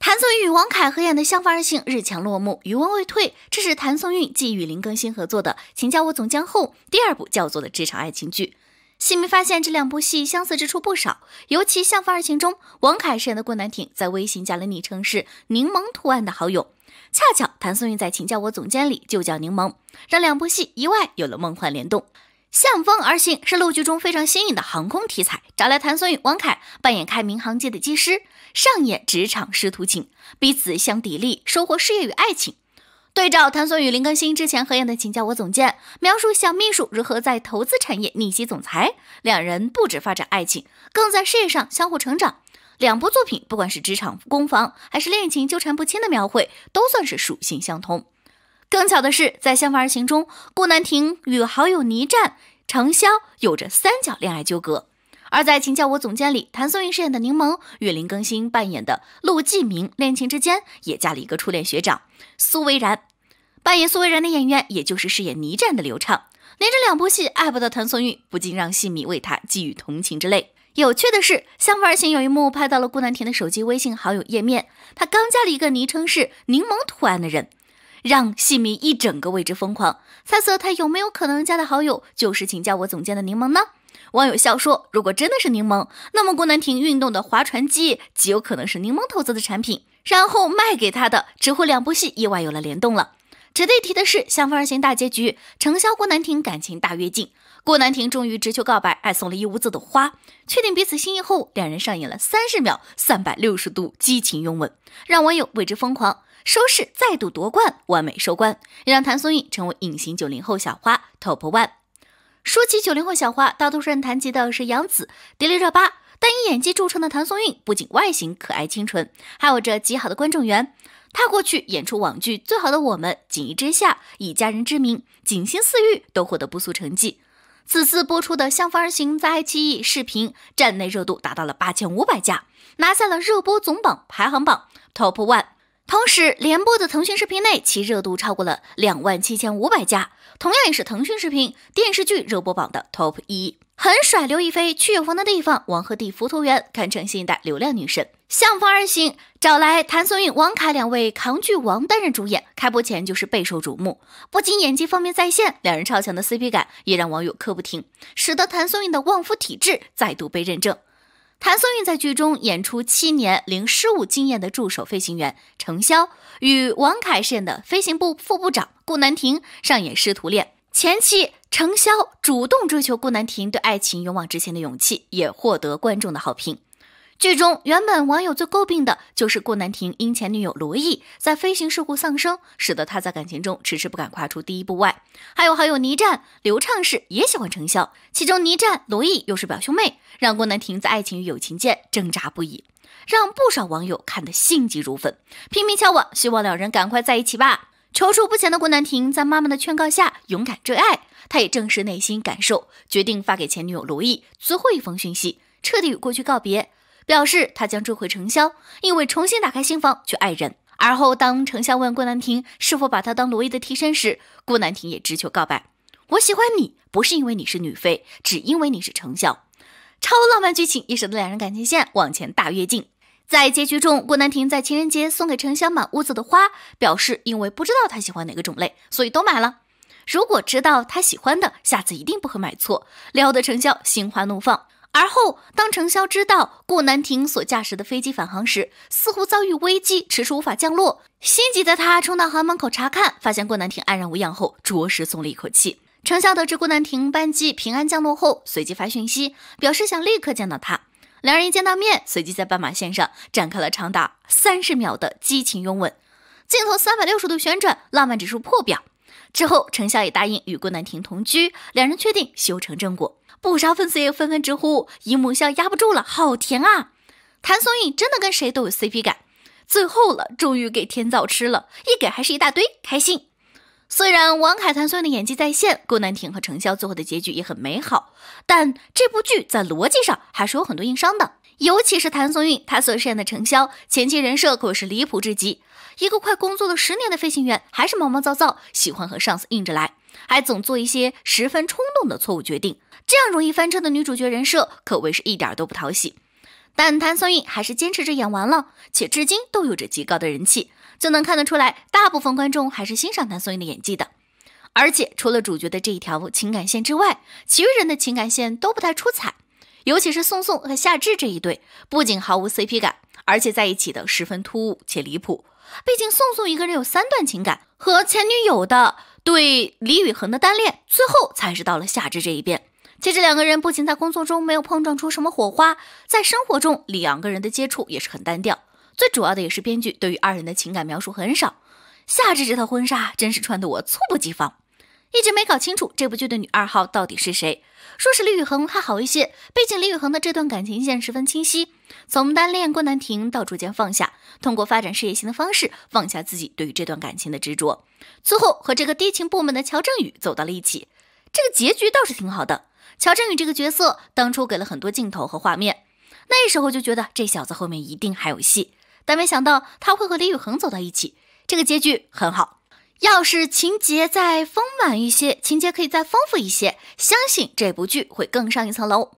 谭松韵、与王凯合演的《相逢而行》日前落幕，余温未退。这是谭松韵继与林更新合作的《请叫我总监》后，第二部叫做的职场爱情剧。戏迷发现，这两部戏相似之处不少，尤其《相逢而行》中，王凯饰演的郭南亭在微信加了昵称是“柠檬图案”的好友，恰巧谭松韵在《请叫我总监》里就叫柠檬，让两部戏意外有了梦幻联动。向风而行是陆剧中非常新颖的航空题材，找来谭松韵、王凯扮演开民航机的机师，上演职场师徒情，彼此相砥砺，收获事业与爱情。对照谭松韵、林更新之前合演的《请叫我总监》，描述小秘书如何在投资产业逆袭总裁，两人不止发展爱情，更在事业上相互成长。两部作品不管是职场攻防，还是恋情纠缠不清的描绘，都算是属性相通。更巧的是，在《相逢而行》中，顾南亭与好友倪湛、程潇有着三角恋爱纠葛；而在《请叫我总监》里，谭松韵饰演的柠檬与林更新扮演的陆继明恋情之间也加了一个初恋学长苏维然。扮演苏维然的演员，也就是饰演倪湛的刘畅，连着两部戏爱不到谭松韵，不禁让戏迷为他寄予同情之泪。有趣的是，《相逢而行》有一幕拍到了顾南亭的手机微信好友页面，他刚加了一个昵称是“柠檬”图案的人。让戏迷一整个为之疯狂。猜测他有没有可能加的好友就是请叫我总监的柠檬呢？网友笑说，如果真的是柠檬，那么郭南亭运动的划船机极有可能是柠檬投资的产品，然后卖给他的。只会两部戏意外有了联动了。值得一提的是，《相逢而行》大结局，程潇郭南亭感情大跃进，郭南亭终于直球告白，还送了一屋子的花，确定彼此心意后，两人上演了三十秒三百六十度激情拥吻，让网友为之疯狂。收视再度夺冠，完美收官，也让谭松韵成为隐形九零后小花 top one。说起九零后小花，大多数人谈及的是杨紫、迪丽热巴，但以演技著称的谭松韵，不仅外形可爱清纯，还有着极好的观众缘。她过去演出网剧《最好的我们》《锦衣之下》《以家人之名》《锦心似玉》，都获得不俗成绩。此次播出的《向风而行》在爱奇艺视频站内热度达到了八千五百加，拿下了热播总榜排行榜 top one。同时，联播的腾讯视频内，其热度超过了两万七千五百家，同样也是腾讯视频电视剧热播榜的 top 一，很甩刘亦菲。去远方的地方，王鹤棣、浮兔元堪称新一代流量女神。向风而行，找来谭松韵、王凯两位扛剧王担任主演，开播前就是备受瞩目。不仅演技方面在线，两人超强的 CP 感也让网友嗑不停，使得谭松韵的旺夫体质再度被认证。谭松韵在剧中演出七年零失误经验的助手飞行员程潇，与王凯饰演的飞行部副部长顾南亭上演师徒恋。前期程潇主动追求顾南亭，对爱情勇往直前的勇气，也获得观众的好评。剧中原本网友最诟病的就是顾南亭因前女友罗毅在飞行事故丧生，使得他在感情中迟迟不敢跨出第一步。外还有好友倪湛、刘畅是也喜欢程潇，其中倪湛、罗毅又是表兄妹，让顾南亭在爱情与友情间挣扎不已，让不少网友看得心急如焚，拼命敲网希望两人赶快在一起吧。踌躇不前的顾南亭在妈妈的劝告下勇敢追爱，他也正视内心感受，决定发给前女友罗毅最后一封讯息，彻底与过去告别。表示他将追回程潇，因为重新打开心房去爱人。而后，当程潇问顾南亭是否把他当罗伊的替身时，顾南亭也直球告白：“我喜欢你，不是因为你是女飞，只因为你是程潇。”超浪漫剧情也使得两人感情线往前大跃进。在结局中，顾南亭在情人节送给程潇满屋子的花，表示因为不知道他喜欢哪个种类，所以都买了。如果知道他喜欢的，下次一定不会买错，撩得程潇心花怒放。而后，当程潇知道顾南亭所驾驶的飞机返航时，似乎遭遇危机，迟迟无法降落。心急的他冲到航门口查看，发现顾南亭安然无恙后，着实松了一口气。程潇得知顾南亭班机平安降落后，随即发讯息表示想立刻见到他。两人一见到面，随即在斑马线上展开了长达三十秒的激情拥吻，镜头三百六十度旋转，浪漫指数破表。之后，程潇也答应与顾南亭同居，两人确定修成正果。不少粉丝也纷纷直呼：“姨木笑压不住了，好甜啊！”谭松韵真的跟谁都有 CP 感。最后了，终于给天造吃了，一给还是一大堆，开心。虽然王凯、谭松韵的演技在线，顾南亭和程潇最后的结局也很美好，但这部剧在逻辑上还是有很多硬伤的。尤其是谭松韵，她所饰演的程潇前期人设可谓是离谱至极，一个快工作了十年的飞行员，还是毛毛躁躁，喜欢和上司硬着来，还总做一些十分冲动的错误决定。这样容易翻车的女主角人设可谓是一点都不讨喜，但谭松韵还是坚持着演完了，且至今都有着极高的人气，就能看得出来，大部分观众还是欣赏谭松韵的演技的。而且除了主角的这一条情感线之外，其余人的情感线都不太出彩，尤其是宋宋和夏至这一对，不仅毫无 CP 感，而且在一起的十分突兀且离谱。毕竟宋宋一个人有三段情感，和前女友的对李雨恒的单恋，最后才是到了夏至这一边。其实两个人不仅在工作中没有碰撞出什么火花，在生活中两个人的接触也是很单调。最主要的也是编剧对于二人的情感描述很少。夏至这套婚纱真是穿得我猝不及防，一直没搞清楚这部剧的女二号到底是谁。说是李雨恒还好一些，毕竟李雨恒的这段感情线十分清晰，从单恋郭南亭到逐渐放下，通过发展事业心的方式放下自己对于这段感情的执着，最后和这个低情部门的乔振宇走到了一起，这个结局倒是挺好的。乔振宇这个角色当初给了很多镜头和画面，那时候就觉得这小子后面一定还有戏，但没想到他会和李雨恒走到一起，这个结局很好。要是情节再丰满一些，情节可以再丰富一些，相信这部剧会更上一层楼。